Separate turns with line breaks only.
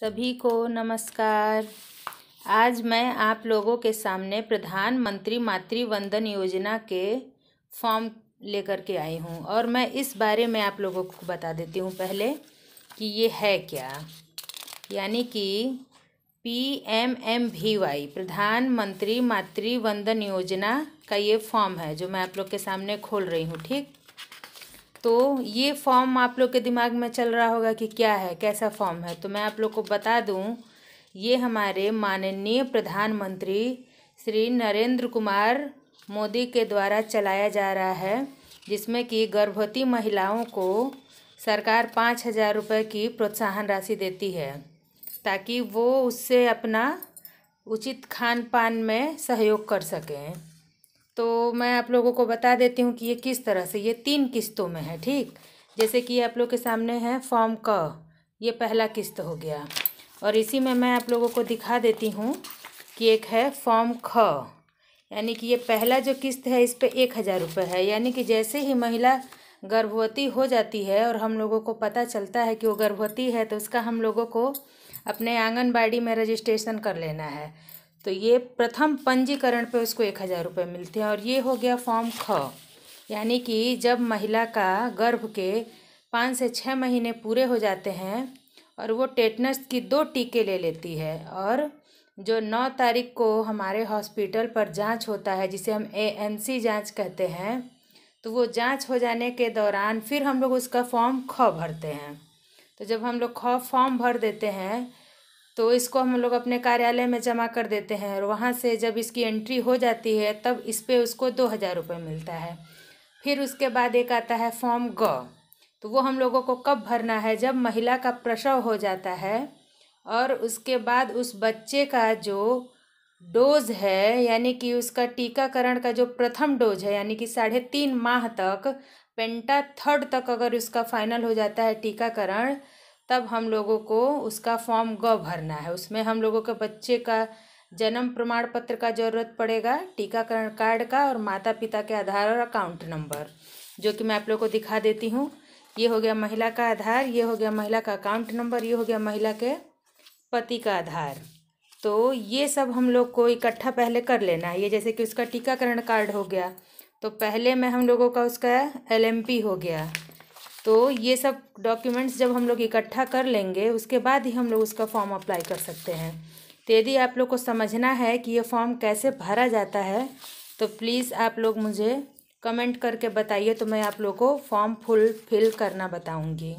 सभी को नमस्कार आज मैं आप लोगों के सामने प्रधानमंत्री मातृवंदन योजना के फॉर्म लेकर के आई हूँ और मैं इस बारे में आप लोगों को बता देती हूँ पहले कि ये है क्या यानी कि पी एम एम भी वाई प्रधानमंत्री मातृवंदन योजना का ये फॉर्म है जो मैं आप लोग के सामने खोल रही हूँ ठीक तो ये फॉर्म आप लोग के दिमाग में चल रहा होगा कि क्या है कैसा फॉर्म है तो मैं आप लोग को बता दूं ये हमारे माननीय प्रधानमंत्री श्री नरेंद्र कुमार मोदी के द्वारा चलाया जा रहा है जिसमें कि गर्भवती महिलाओं को सरकार पाँच हज़ार रुपये की प्रोत्साहन राशि देती है ताकि वो उससे अपना उचित खान पान में सहयोग कर सकें तो मैं आप लोगों को बता देती हूँ कि ये किस तरह से ये तीन किस्तों में है ठीक जैसे कि आप लोग के सामने है फॉर्म क ये पहला किस्त हो गया और इसी में मैं आप लोगों को दिखा देती हूँ कि एक है फॉर्म ख यानी कि ये पहला जो किस्त है इस पर एक हज़ार रुपये है यानी कि जैसे ही महिला गर्भवती हो जाती है और हम लोगों को पता चलता है कि वो गर्भवती है तो उसका हम लोगों को अपने आंगनबाड़ी में रजिस्ट्रेशन कर लेना है तो ये प्रथम पंजीकरण पे उसको एक हज़ार रुपये मिलते हैं और ये हो गया फॉर्म ख यानी कि जब महिला का गर्भ के पाँच से छः महीने पूरे हो जाते हैं और वो टेटनस की दो टीके ले लेती है और जो नौ तारीख को हमारे हॉस्पिटल पर जांच होता है जिसे हम ए एन सी जाँच कहते हैं तो वो जांच हो जाने के दौरान फिर हम लोग उसका फॉर्म ख भरते हैं तो जब हम लोग ख फॉर्म भर देते हैं तो इसको हम लोग अपने कार्यालय में जमा कर देते हैं और वहाँ से जब इसकी एंट्री हो जाती है तब इस पर उसको दो हज़ार रुपये मिलता है फिर उसके बाद एक आता है फॉर्म ग तो वो हम लोगों को कब भरना है जब महिला का प्रसव हो जाता है और उसके बाद उस बच्चे का जो डोज है यानी कि उसका टीकाकरण का जो प्रथम डोज है यानी कि साढ़े तीन माह तक पेंटा थर्ड तक अगर उसका फाइनल हो जाता है टीकाकरण तब हम लोगों को उसका फॉर्म ग भरना है उसमें हम लोगों के बच्चे का जन्म प्रमाण पत्र का जरूरत पड़ेगा टीकाकरण कार्ड का और माता पिता के आधार और अकाउंट नंबर जो कि मैं आप लोगों को दिखा देती हूँ ये हो गया महिला का आधार ये हो गया महिला का अकाउंट नंबर ये हो गया महिला के पति का आधार तो ये सब हम लोग को इकट्ठा पहले कर लेना है ये जैसे कि उसका टीकाकरण कार्ड हो गया तो पहले में हम लोगों का उसका एल हो गया तो ये सब डॉक्यूमेंट्स जब हम लोग इकट्ठा कर लेंगे उसके बाद ही हम लोग उसका फॉर्म अप्लाई कर सकते हैं तो यदि आप लोग को समझना है कि ये फॉर्म कैसे भरा जाता है तो प्लीज़ आप लोग मुझे कमेंट करके बताइए तो मैं आप लोग को फॉर्म फुल फिल करना बताऊँगी